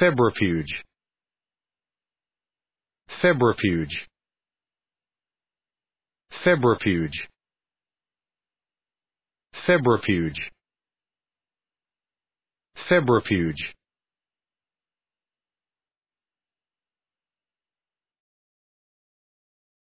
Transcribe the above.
Febrifuge. Febrifuge. Febrifuge. Febrifuge. Febrifuge.